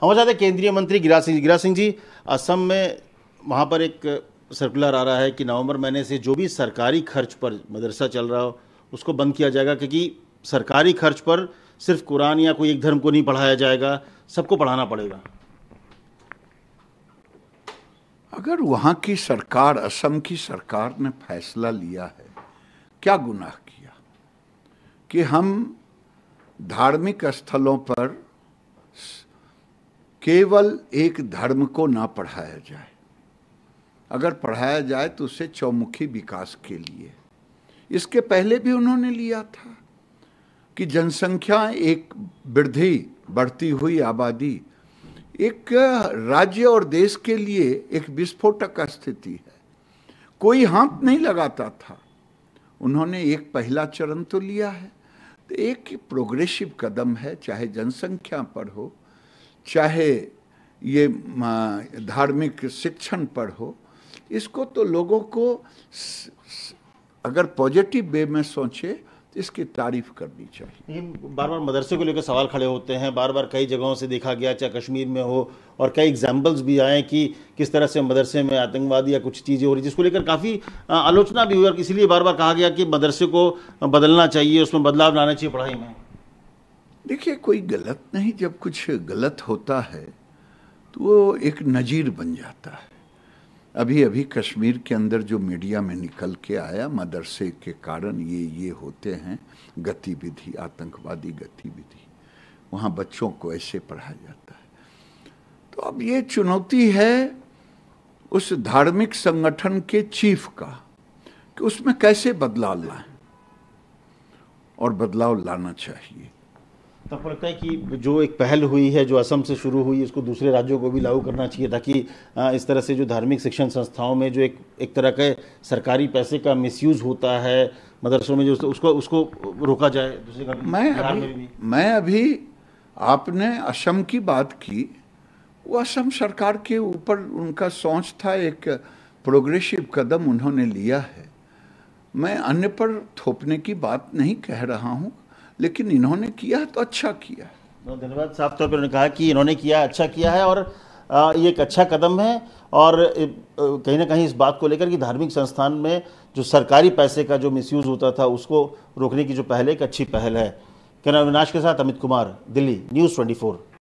हमारे साथ केंद्रीय मंत्री गिराज सिंह गिराज सिंह जी असम में वहाँ पर एक सर्कुलर आ रहा है कि नवंबर महीने से जो भी सरकारी खर्च पर मदरसा चल रहा हो उसको बंद किया जाएगा क्योंकि सरकारी खर्च पर सिर्फ कुरान या कोई एक धर्म को नहीं पढ़ाया जाएगा सबको पढ़ाना पड़ेगा अगर वहाँ की सरकार असम की सरकार ने फैसला लिया है क्या गुनाह किया कि हम धार्मिक स्थलों पर केवल एक धर्म को ना पढ़ाया जाए अगर पढ़ाया जाए तो उसे चौमुखी विकास के लिए इसके पहले भी उन्होंने लिया था कि जनसंख्या एक वृद्धि बढ़ती हुई आबादी एक राज्य और देश के लिए एक विस्फोटक स्थिति है कोई हाथ नहीं लगाता था उन्होंने एक पहला चरण तो लिया है तो एक प्रोग्रेसिव कदम है चाहे जनसंख्या पर हो चाहे ये धार्मिक शिक्षण पर हो इसको तो लोगों को अगर पॉजिटिव वे में सोचे तो इसकी तारीफ करनी चाहिए बार बार मदरसे को लेकर सवाल खड़े होते हैं बार बार कई जगहों से देखा गया चाहे कश्मीर में हो और कई एग्जाम्पल्स भी आए कि किस तरह से मदरसे में आतंकवादी या कुछ चीज़ें हो रही जिसको लेकर काफ़ी आलोचना भी हुई और इसलिए बार बार कहा गया कि मदरसे को बदलना चाहिए उसमें बदलाव लाना चाहिए पढ़ाई में देखिए कोई गलत नहीं जब कुछ गलत होता है तो वो एक नज़ीर बन जाता है अभी अभी कश्मीर के अंदर जो मीडिया में निकल के आया मदरसे के कारण ये ये होते हैं गतिविधि आतंकवादी गतिविधि वहाँ बच्चों को ऐसे पढ़ाया जाता है तो अब ये चुनौती है उस धार्मिक संगठन के चीफ का कि उसमें कैसे बदलाव लाएं और बदलाव लाना चाहिए तो आपको लगता है कि जो एक पहल हुई है जो असम से शुरू हुई इसको दूसरे राज्यों को भी लागू करना चाहिए ताकि इस तरह से जो धार्मिक शिक्षण संस्थाओं में जो एक एक तरह के सरकारी पैसे का मिसयूज़ होता है मदरसों में जो उसको उसको रोका जाए दूसरे मैं अभी, मैं अभी आपने असम की बात की वो असम सरकार के ऊपर उनका सोच था एक प्रोग्रेसिव कदम उन्होंने लिया है मैं अन्य पर थोपने की बात नहीं कह रहा हूँ लेकिन इन्होंने किया तो अच्छा किया धन्यवाद साफ तौर पर उन्होंने कहा कि इन्होंने किया अच्छा किया है और ये एक अच्छा कदम है और कहीं ना कहीं इस बात को लेकर कि धार्मिक संस्थान में जो सरकारी पैसे का जो मिसयूज़ होता था उसको रोकने की जो पहले एक अच्छी पहल है कहना अविनाश के साथ अमित कुमार दिल्ली न्यूज़ ट्वेंटी